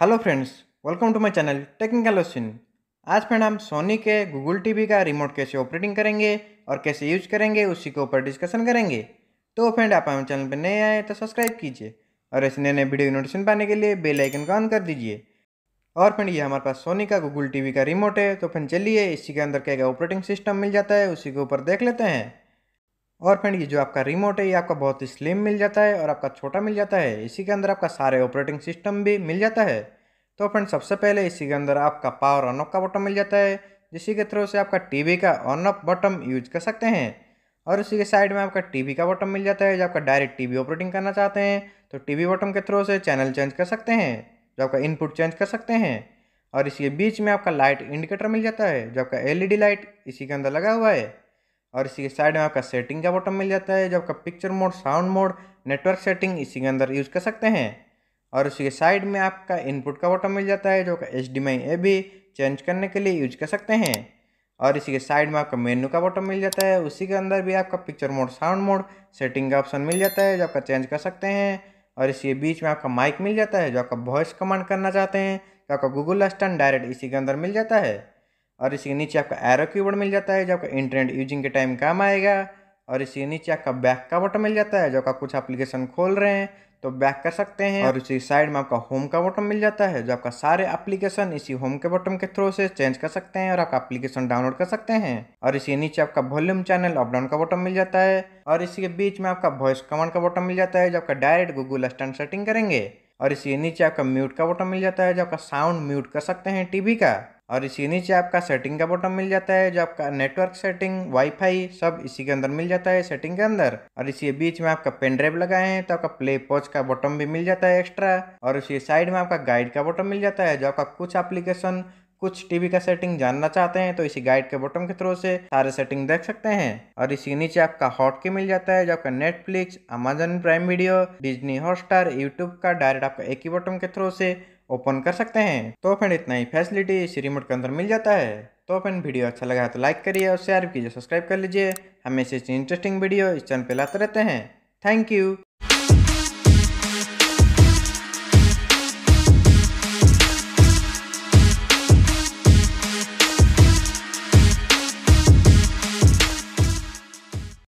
hello friends welcome to my channel technical question आज friend हम Sony के Google TV का रिमोट कैसे ऑपरेटिंग करेंगे और कैसे यूज करेंगे उसी के ऊपर डिस्कशन करेंगे तो फ्रेंड आप हमारे चैनल पर नए आए तो सब्सक्राइब कीजिए और ऐसे नए नए वीडियो नोटिफिकेशन पाने के लिए बेल आइकन को ऑन कर दीजिए और फ्रेंड ये हमारे पास सोनी का गूगल टी का रिमोट है तो फ्रेंड चलिए इसी के अंदर क्या क्या ऑपरेटिंग सिस्टम मिल जाता है उसी के ऊपर देख लेते हैं और फ्रेंड ये जो आपका रिमोट है ये आपका बहुत ही स्लिम मिल जाता है और आपका छोटा मिल जाता है इसी के अंदर आपका सारे ऑपरेटिंग सिस्टम भी मिल जाता है तो फ्रेंड सबसे पहले इसी के अंदर आपका पावर ऑन ऑफ का बटन मिल जाता है जिसी के थ्रू से आपका टीवी का ऑन ऑफ बटन यूज कर सकते हैं और इसी के साइड में आपका टीवी का बटन मिल जाता है जो आपका डायरेक्ट टीवी ऑपरेटिंग करना चाहते हैं तो टीवी बटन के थ्रू से चैनल चेंज कर सकते हैं जो आपका इनपुट चेंज कर सकते हैं और इसके बीच में आपका लाइट इंडिकेटर मिल जाता है जो आपका एलईडी लाइट e इसी के अंदर लगा हुआ है और इसी के साइड में आपका सेटिंग का बटन मिल जाता है जो आपका picture mode sound mode network setting इसी के अंदर यूज़ कर सकते हैं और उसी के साइड में आपका इनपुट का बटन मिल जाता है जो का एच डी ए भी चेंज करने के लिए यूज कर सकते हैं और इसी के साइड में आपका मेन्यू का बटन मिल जाता है उसी के अंदर भी आपका picture mode sound mode setting का ऑप्शन मिल जाता है जो आपका चेंज कर सकते हैं और इसी के बीच में आपका माइक मिल जाता है जो आपका वॉइस कमांड करना चाहते हैं तो आपका गूगल असिस्टेंट डायरेक्ट इसी के अंदर मिल जाता है और इसी के नीचे आपका एरो कीबोर्ड मिल जाता है जो आपका इंटरनेट यूजिंग के टाइम काम आएगा और इसी के नीचे आपका बैक का बटन मिल जाता है जो आपका कुछ एप्लीकेशन खोल रहे हैं तो बैक कर सकते हैं और इसी साइड में आपका होम का बटन मिल जाता है जो आपका सारे एप्लीकेशन इसी होम के बटन के थ्रू से चेंज कर सकते हैं और आपका एप्लीकेशन डाउनलोड कर सकते हैं और इसी नीचे आपका वॉल्यूम चैनल अपडाउन का बटन मिल जाता है और इसी के बीच में आपका वॉइस कमांड का बटन मिल जाता है जो आपका डायरेक्ट गूगल स्टैंड सेटिंग करेंगे और इसी नीचे आपका म्यूट का बटन मिल जाता है जो आपका साउंड म्यूट कर सकते हैं टीवी का और इसी नीचे आपका सेटिंग का बटन मिल जाता है जो आपका नेटवर्क सेटिंग वाईफाई सब इसी के अंदर मिल जाता है सेटिंग के अंदर और इसी बीच में आपका पेन ड्राइव लगाए हैं तो आपका प्ले पॉज का बटन भी मिल जाता है एक्स्ट्रा और इसी साइड में आपका गाइड का बटन मिल जाता है जो आपका कुछ एप्लीकेशन कुछ टीवी का सेटिंग जानना चाहते हैं तो इसी गाइड के बटन के थ्रू से सारे सेटिंग देख सकते हैं और इसी नीचे आपका हॉट की मिल जाता है जो आपका Netflix Amazon Prime Video Disney Hotstar YouTube का डायरेक्ट आपका एक ही बटन के थ्रू से ओपन कर सकते हैं तो फ्रेंड इतना ही फैसिलिटी इस रिमोट के अंदर मिल जाता है तो फ्रेंड वीडियो अच्छा लगा तो लाइक करिए और शेयर कीजिए सब्सक्राइब कर लीजिए हमेशा इंटरेस्टिंग वीडियो इस चैनल पर लाते रहते हैं थैंक यू